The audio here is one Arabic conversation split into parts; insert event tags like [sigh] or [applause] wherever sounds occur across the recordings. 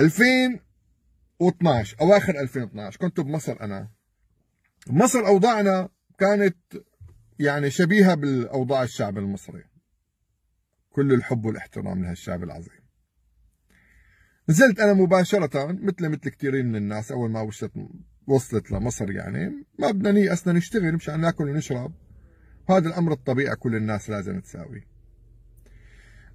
2012 اواخر 2012 كنت بمصر انا مصر اوضاعنا كانت يعني شبيهه بالاوضاع الشعب المصري كل الحب والاحترام لهالشعب العظيم نزلت انا مباشره مثل مثل كثيرين من الناس اول ما وصلت وصلت لمصر يعني ما بدنا نيأسنا نشتغل مشان ناكل ونشرب هذا الامر الطبيعي كل الناس لازم تساويه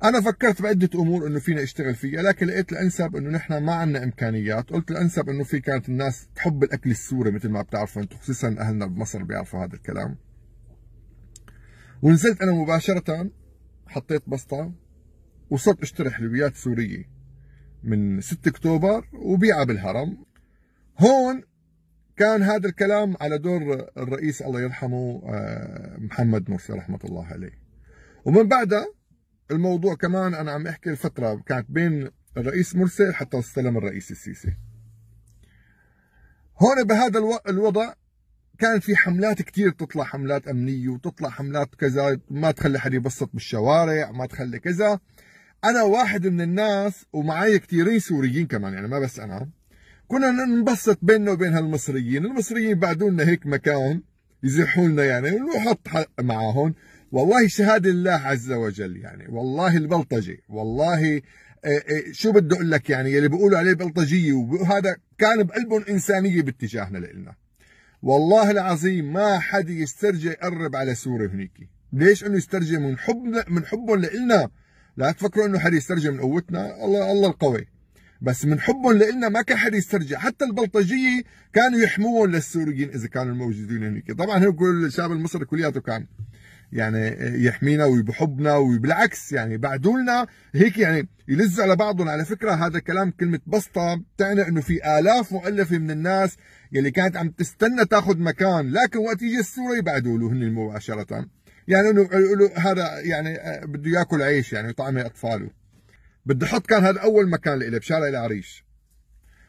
انا فكرت بعده امور انه فينا اشتغل فيها لكن لقيت الانسب انه نحن ما عندنا امكانيات قلت الانسب انه في كانت الناس تحب الاكل السوري مثل ما بتعرفوا انتم خصوصا اهلنا بمصر بيعرفوا هذا الكلام ونزلت انا مباشره حطيت بسطه وصرت اشتري حلويات سوريه من 6 اكتوبر وبيعها بالهرم هون كان هذا الكلام على دور الرئيس الله يرحمه آه، محمد مرسي رحمه الله عليه ومن بعدها الموضوع كمان انا عم احكي الفتره كانت بين الرئيس مرسي حتى استلم الرئيس السيسي هون بهذا الوضع كان في حملات كثير تطلع حملات امنيه وتطلع حملات كذا ما تخلي حد يبسط بالشوارع ما تخلي كذا انا واحد من الناس ومعي كثيرين سوريين كمان يعني ما بس انا كنا ننبسط بيننا وبين هالمصريين المصريين بعدوا لنا هيك مكان يزحوا لنا يعني ونحط معاهم والله شهادة لله عز وجل يعني والله البلطجة والله إيه، إيه، شو بده اقول لك يعني يلي بيقولوا عليه بلطجيه وهذا كان بقلبهم انسانيه باتجاهنا لنا والله العظيم ما حد يسترجع يقرب على سوريا هنيك ليش انه يسترجع من حب من حبهم لنا لا تفكروا انه حد يسترجع من قوتنا الله الله القوي بس من حبهم لنا ما كان حد يسترجع حتى البلطجيه كانوا يحموهم للسوريين اذا كانوا موجودين هنيك طبعا هو كل الشعب المصري كلياته كان يعني يحمينا وبحبنا وبالعكس يعني بعدوا لنا هيك يعني يلز على بعضهم على فكره هذا كلام كلمه بسطه بتعني انه في الاف مؤلفه من الناس يلي كانت عم تستنى تاخذ مكان لكن وقت يجي السوري يبعدوا له هن مباشره يعني انه يقولوا هذا يعني بده ياكل عيش يعني طعم اطفاله بدي احط كان هذا اول مكان لي بشارع العريش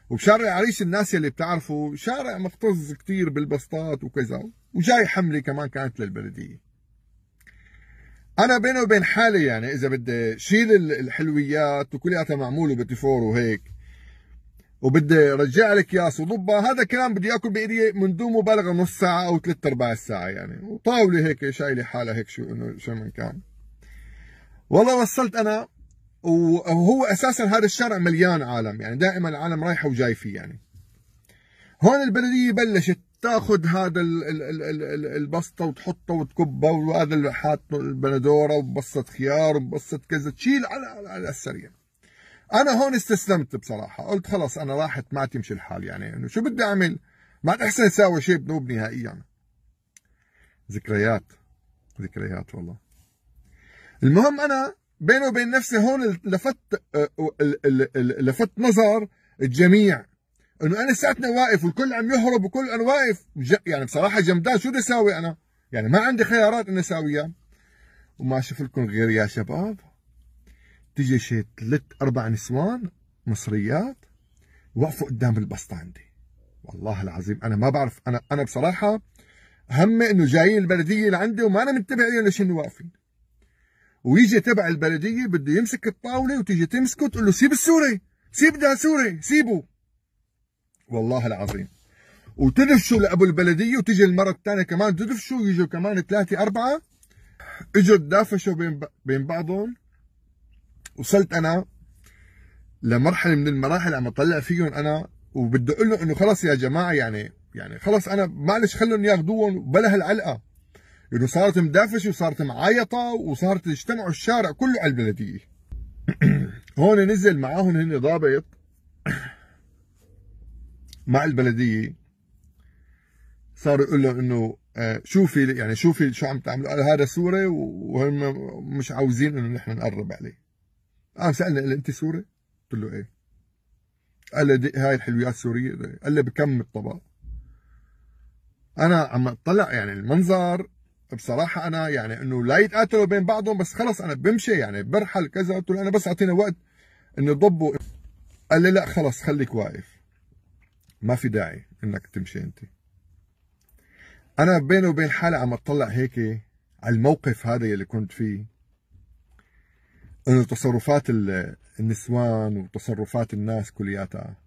وبشارع العريش الناس يلي بتعرفوا شارع مكتظ كتير بالبسطات وكذا وجاي حمله كمان كانت للبلديه انا بيني وبين حالي يعني اذا بدي شيل الحلويات وكلياتها معموله بتفور وهيك وبدي رجع لك اياه وضبها هذا كلام بدي اكل بايدي من دون مبالغه نص ساعه او ثلاث ارباع الساعه يعني وطاوله هيك شايله حالها هيك شو انه شو من كان والله وصلت انا وهو اساسا هذا الشارع مليان عالم يعني دائما العالم رايحه وجاي فيه يعني هون البلديه بلشت تاخذ هذا البسطه وتحطه وتكبه وهذا حاطه البندوره وبسط خيار وبسط كذا تشيل على على السريع انا هون استسلمت بصراحه قلت خلص انا راحت ما تمشي الحال يعني انه شو بدي اعمل ما احسن اساوي شيء بنوب نهائيا ذكريات ذكريات والله المهم انا بيني وبين نفسي هون لفت أه، أه، لفت نظر الجميع انه انا ساعتنا واقف والكل عم يهرب وكل انا واقف يعني بصراحه جمدان شو بدي اسوي انا؟ يعني ما عندي خيارات اني اساويها وما اشوف لكم غير يا شباب تجي شي ثلاث اربع نسوان مصريات وقفوا قدام البسطه عندي والله العظيم انا ما بعرف انا انا بصراحه همي انه جايين البلديه لعندي وما انا منتبه عليهم لشنو واقفين ويجي تبع البلديه بده يمسك الطاوله وتيجي تمسكه تقول له سيب السوري سيب ده سوري سيبه والله العظيم وتدفشوا لابو البلديه وتجي المره الثانيه كمان تدفشوا يجوا كمان ثلاثه اربعه اجوا تدافشوا بين بين بعضهم وصلت انا لمرحله من المراحل عم اطلع فيهم انا وبدي اقول لهم انه خلص يا جماعه يعني يعني خلص انا معلش خلهم ياخذوهم بلا هالعلقه انه صارت مدافشه وصارت معايطه وصارت يجتمعوا الشارع كله على البلديه [clears throat] هون نزل معاهم هن ضابط [clears throat] مع البلديه صاروا يقول لهم انه آه، شوفي يعني شوفي شو عم تعملوا قال هذا سوري وهم مش عاوزين انه نحن نقرب عليه قام سالني قال لي انت سوري؟ قلت له ايه قال لي هاي الحلويات السوريه قال لي بكم الطبق انا عم اطلع يعني المنظر بصراحه انا يعني انه لا يتقاتلوا بين بعضهم بس خلص انا بمشي يعني برحل كذا قلت له انا بس اعطينا وقت انه ضبوا قال لي لا خلص خليك واقف ما في داعي انك تمشي انت انا بيني وبين حالي عم اطلع هيك على الموقف هذا يلي كنت فيه انه تصرفات النسوان وتصرفات الناس كلياتها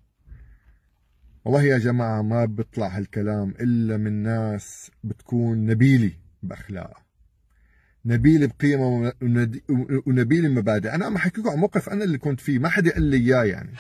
والله يا جماعة ما بيطلع هالكلام إلا من ناس بتكون نبيلة بأخلاقها نبيلة بقيمة ونبيلة مبادئ أنا عم أحكيكم عن موقف أنا اللي كنت فيه ما حدا قال لي إياه يعني